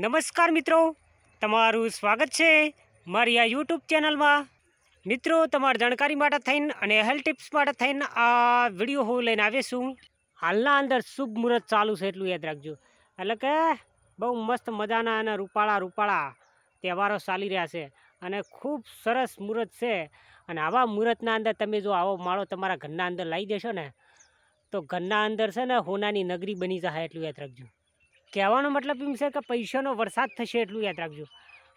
નમસ્કાર મિત્રો તમારું સ્વાગત છે મારી આ યુટ્યુબ ચેનલમાં મિત્રો તમારી જાણકારી માટે થઈને અને હેલ્થ ટિપ્સ માટે થઈને આ વિડીયો હું લઈને આવીશું હાલના અંદર શુભ મુહૂર્ત ચાલુ છે એટલું યાદ રાખજો એટલે કે બહુ મસ્ત મજાના અને રૂપાળા રૂપાળા તહેવારો ચાલી રહ્યા છે અને ખૂબ સરસ મુહૂર્ત છે અને આવા મુહૂર્તના અંદર તમે જો આવો માળો તમારા ઘરના અંદર લાવી દેશો ને તો ઘરના અંદર છે ને હોનાની નગરી બની જાય એટલું યાદ રાખજો કેવાનો મતલબ એમ છે કે પૈસાનો વરસાદ થશે એટલું યાદ રાખજો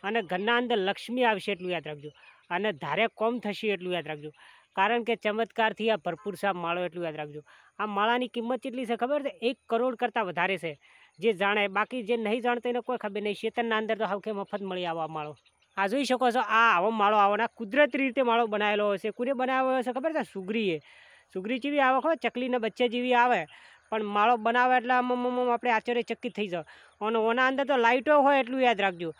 અને ઘરના અંદર લક્ષ્મી આવશે એટલું યાદ રાખજો અને ધારે કોમ થશે એટલું યાદ રાખજો કારણ કે ચમત્કારથી આ ભરપૂર સાબ માળો એટલું યાદ રાખજો આ માળાની કિંમત કેટલી છે ખબર છે 1 કરોડ કરતા વધારે છે જે જાણે બાકી જે નહીં જાણે તેના કોઈ ખબર નહી છે તેના અંદર તો હાવ કે મફત મળી આવવા માળો આ જોઈ શકો છો આ આવો માળો આના કુદરતી રીતે માળો બનાવેલો છે કુરે બનાવેલો છે ખબર છે સુગ્રી છે સુગ્રી જેવી આવે કો ચકલીના બચ્ચા જેવી આવે પણ માળો બનાવે એટલે આમ આપણે આશ્ચર્યચકિત થઈ જાવ અને ઓના અંદર તો લાઇટો હોય એટલું યાદ રાખજો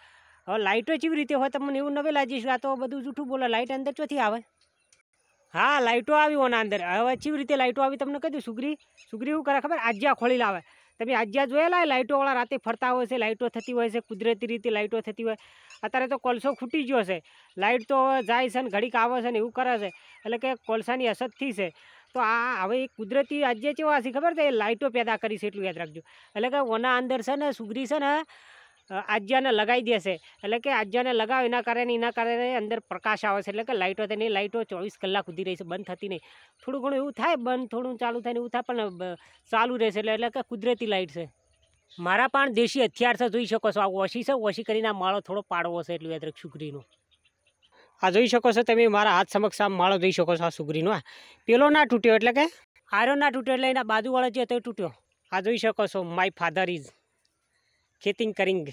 હવે લાઇટો કેવી રીતે હોય તમને એવું નવે લાગીશું આ તો બધું જૂઠું બોલે લાઇટ અંદર ચોથી આવે હા લાઇટો આવી ઓના અંદર હવે કેવી રીતે લાઇટો આવી તમને કહી દઉં સુગરી સુગરી શું કરે ખબર આજ્યા ખોલી લાવે તમે આજ્યા જોયેલા લાઇટોવાળા રાતે ફરતા હોય છે લાઇટો થતી હોય છે કુદરતી રીતે લાઇટો થતી હોય અત્યારે તો કોલસો ખૂટી ગયો છે લાઇટ તો જાય છે ને ઘડીક આવે છે ને એવું કરે છે એટલે કે કોલસાની અસરથી છે તો આ હવે કુદરતી રાજ્ય કેવા છે ખબર છે એ લાઇટો પેદા કરી છે એટલું યાદ રાખજો એટલે કે ઓના અંદર છે ને સુગરી છે ને આજ્યાને લગાવી દેશે એટલે કે આજ્યાને લગાવ એના કારણે એના કારણે અંદર પ્રકાશ આવે છે એટલે કે લાઇટો તેની લાઇટો ચોવીસ કલાક સુધી રહેશે બંધ થતી નહીં થોડું ઘણું એવું થાય બંધ થોડું ચાલુ થાય ને એવું થાય પણ ચાલુ રહેશે એટલે એટલે કે કુદરતી લાઇટ છે મારા પણ દેશી હથિયાર છે જોઈ શકો છો આ ઓછી છે ઓછી કરીને આ માળો થોડો પાડવો છે એટલું યાદ રાખ સુગરીનો આ જોઈ શકો છો તમે મારા હાથ સમક્ષ આમ માળો જોઈ શકો છો આ સુગરીનો આ પેલો ના તૂટ્યો એટલે કે આરો ના તૂટ્યો એટલે એના બાજુવાળો જે હતો તૂટ્યો આ જોઈ શકો છો માય ફાધર ઇઝ ખેતીંગ કરિંગ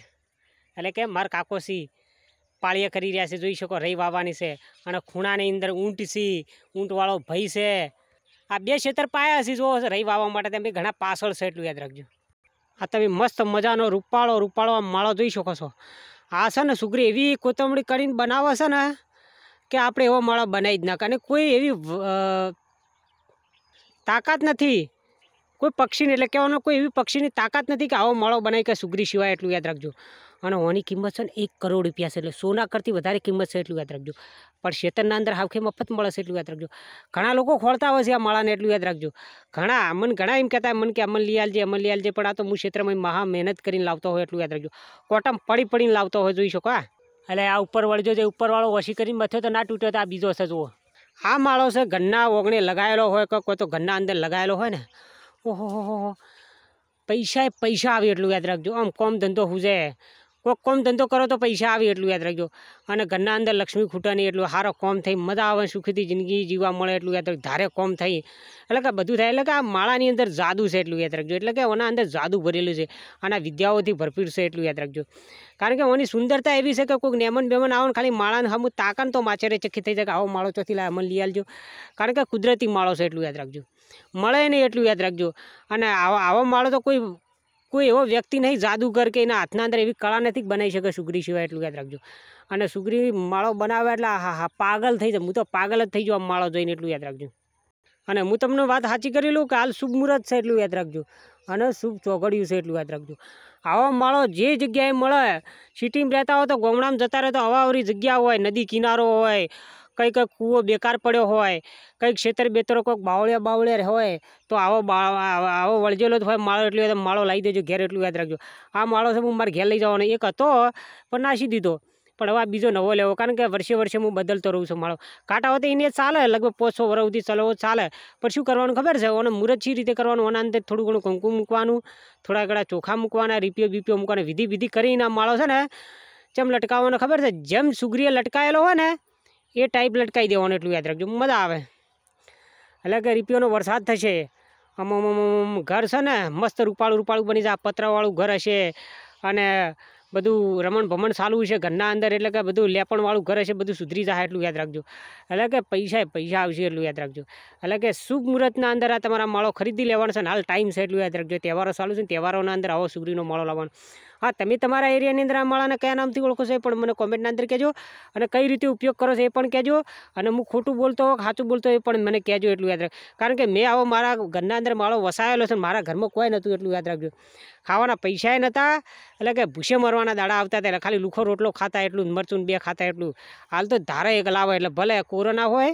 એટલે કે મારા કાકોસી પાળીએ કરી રહ્યા છે જોઈ શકો રહી વાવવાની છે અને ખૂણાની અંદર ઊંટ છે ઊંટવાળો ભય છે આ બે ક્ષેત્ર પાયા છે જો રહી વાવવા માટે તમે ઘણા પાછળ છે એટલું યાદ રાખજો આ તમે મસ્ત મજાનો રૂપાળો રૂપાળો માળો જોઈ શકો છો આ છે ને સુગરી એવી કોતમડી કરીને બનાવો છે ને કે આપણે એવો માળો બનાવી જ નાખ અને કોઈ એવી તાકાત નથી કોઈ પક્ષીને એટલે કહેવાનો કોઈ એવી પક્ષીની તાકાત નથી કે આવો માળો બનાવી કે સુગરી સિવાય એટલું યાદ રાખજો અને હોની કિંમત છે ને એક કરોડ રૂપિયા છે એટલે સોના કરતી વધારે કિંમત છે એટલું યાદ રાખજો પણ શેતરના અંદર હાવખે મફત મળે છે એટલું યાદ રાખજો ઘણા લોકો ખોળતા હોય છે આ માળાને એટલું યાદ રાખજો ઘણા મને ઘણા એમ કહેતા મન કે અમન લઈ આલજે અમન લઈ આલજે પણ આ તો હું ક્ષેત્રમાં મહા મહેનત કરીને લાવતો હોય એટલું યાદ રાખજો કોટમ પડી પડીને લાવતો હોય જોઈ શકો હા એટલે આ ઉપર વળજો જે ઉપરવાળો વસી કરીને મથ્યો તો ના તૂટ્યો તો આ બીજો હશે જુઓ આ માળો છે ઘરના ઓગણે લગાયેલો હોય કે કોઈ તો ઘરના અંદર લગાવેલો હોય ને ઓહો હો હો પૈસા પૈસા આવે એટલું યાદ રાખજો આમ કોમ ધંધો હુજે કોઈક કોમ ધંધો કરો તો પૈસા આવે એટલું યાદ રાખજો અને ઘરના અંદર લક્ષ્મી ખૂટાની એટલું સારો કોમ થઈ મજા આવે સુખીથી જિંદગી જીવવા મળે એટલું યાદ રાખજો ધારે કોમ થઈ એટલે કે બધું થાય એટલે કે આ માળાની અંદર જાદુ છે એટલું યાદ રાખજો એટલે કે ઓના અંદર જાદુ ભરેલું છે અને વિદ્યાઓથી ભરપૂર છે એટલું યાદ રાખજો કારણ કે ઓની સુંદરતા એવી છે કે કોઈક નેમન બેમન આવો ને ખાલી માળાને હમ તાકાન તો માચેરે ચક્કી થઈ જાય કે આવો માળો ચોથી લાવે અમને લઈ આવજો કારણ કે કુદરતી માળો છે એટલું યાદ રાખજો મળે નહીં એટલું યાદ રાખજો અને આવો આવો માળો તો કોઈ કોઈ એવો વ્યક્તિ નહીં જાદુગર કે એના હાથના અંદર એવી કળા નથી બનાવી શકે સુગરી સિવાય એટલું યાદ રાખજો અને સુગરી માળો બનાવે એટલે હા હા પાગલ થઈ જાય હું તો પાગલ જ થઈ જાઉં માળો જોઈને એટલું યાદ રાખજો અને હું તમને વાત સાચી કરી લઉં કે હાલ શુભ મુહૂર્ત છે એટલું યાદ રાખજો અને શુભ ચોગડિયું છે એટલું યાદ રાખજો આવો માળો જે જગ્યાએ મળે સિટીમાં રહેતા હોય તો ગામડામાં જતા રહે તો અવાવરી જગ્યા હોય નદી કિનારો હોય કંઈક કૂવો બેકાર પડ્યો હોય કંઈક ખેતર બેતરો કોઈક બાવળિયા બાવળિયા હોય તો આવો આવો વળજેલો જ હોય માળો એટલું યાદ માળો લાવી દેજો ઘેર એટલું યાદ રાખજો આ માળો છે હું મારે ઘેર લઈ જવાનો એક હતો પણ નાસી દીધો પણ હવે બીજો નવો લેવો કારણ કે વર્ષે વર્ષે હું બદલતો રહું છું માળો કાંટા હોય તો એને ચાલે લગભગ પોસો વર્ષ સુધી ચલાવો ચાલે પણ શું કરવાનું ખબર છે અને મુરત શી રીતે કરવાનું ઓના અંતે થોડું ઘણું કંકુ મૂકવાનું થોડા ઘણા ચોખા મૂકવાના રીપીઓ બીપીઓ મૂકવાના વિધિ વિધિ કરીને આ માળો છે ને જેમ લટકાવવાનો ખબર છે જેમ સુગ્રીએ લટકાયેલો હોય ને એ ટાઈપ લટકાવી દેવાનો એટલું યાદ રાખજો મજા આવે એટલે કે રૂપિયોનો વરસાદ થશે આમ ઘર છે ને મસ્ત રૂપાળું રૂપાળું બની જાય પતરાવાળું ઘર હશે અને બધું રમણ ભમણ ચાલવું છે ઘરના અંદર એટલે કે બધું લેપણવાળું ઘર હશે બધું સુધરી જાય એટલું યાદ રાખજો એટલે કે પૈસા પૈસા આવશે એટલું યાદ રાખજો એટલે કે શુભ મુહૂર્તના અંદર આ તમારા માળો ખરીદી લેવાનો છે ને હાલ ટાઈમ છે એટલું યાદ રાખજો તહેવારો ચાલુ છે તહેવારોના અંદર આવો સુગરીનો માળો લાવવાનો હા તમે તમારા એરિયાની અંદર આ માળાને કયા નામથી ઓળખો છો પણ મને કોમેન્ટના અંદર કહેજો અને કઈ રીતે ઉપયોગ કરો છો એ પણ કહેજો અને હું ખોટું બોલતો હોઉં સાચું બોલતો એ પણ મને કહેજો એટલું યાદ રાખ કારણ કે મેં આવો મારા ઘરના અંદર માળો વસાયેલો છે મારા ઘરમાં કોઈ નહોતું એટલું યાદ રાખજો ખાવાના પૈસાય નહોતા એટલે કે ભૂસે મરવાના દાડા આવતા હતા એટલે ખાલી લુખો રોટલો ખાતા એટલું મરચું બે ખાતા એટલું હાલ તો ધારે એક લાવે એટલે ભલે કોરોના હોય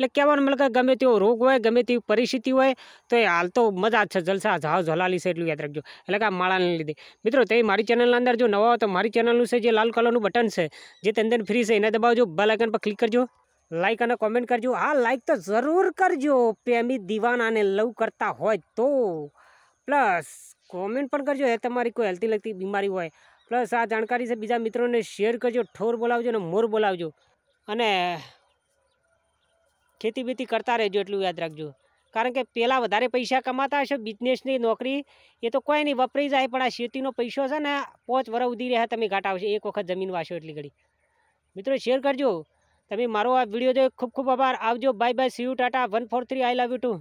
એટલે કહેવાનું મતલબ કે ગમે તેવો રોગ હોય ગમે તેવી પરિસ્થિતિ હોય તો એ હાલ તો મજા જ છે જલસા જાવ જલાલી છે એટલું યાદ રાખજો એટલે કે આ માળાને લીધે મિત્રો તે મારી ચેનલના અંદર જો નવા હોય તો મારી ચેનલનું છે જે લાલ કલરનું બટન છે જે તેની અંદર ફ્રી છે એને દબાવજો બેલ આઇકન પર ક્લિક કરજો લાઇક અને કોમેન્ટ કરજો હા લાઇક તો જરૂર કરજો પ્રેમી દીવાનાને લવ કરતા હોય તો પ્લસ કોમેન્ટ પણ કરજો એ તમારી કોઈ હેલ્થી લગતી બીમારી હોય પ્લસ આ જાણકારી છે બીજા મિત્રોને શેર કરજો ઠોર બોલાવજો અને મોર બોલાવજો અને ખેતી બેતી કરતા રહેજો એટલું યાદ રાખજો કારણ કે પહેલાં વધારે પૈસા કમાતા હશો બિઝનેસની નોકરી એ તો કોઈ નહીં વપરાઈ જાય પણ આ શેતીનો પૈસો છે ને પાંચ વર ઉધી રહ્યા તમે ઘાટા આવશે એક વખત જમીન વાસો એટલી ઘડી મિત્રો શેર કરજો તમે મારો આ વિડીયો જોઈ ખૂબ ખૂબ આભાર આવજો bye bye see you tata one four three I love you two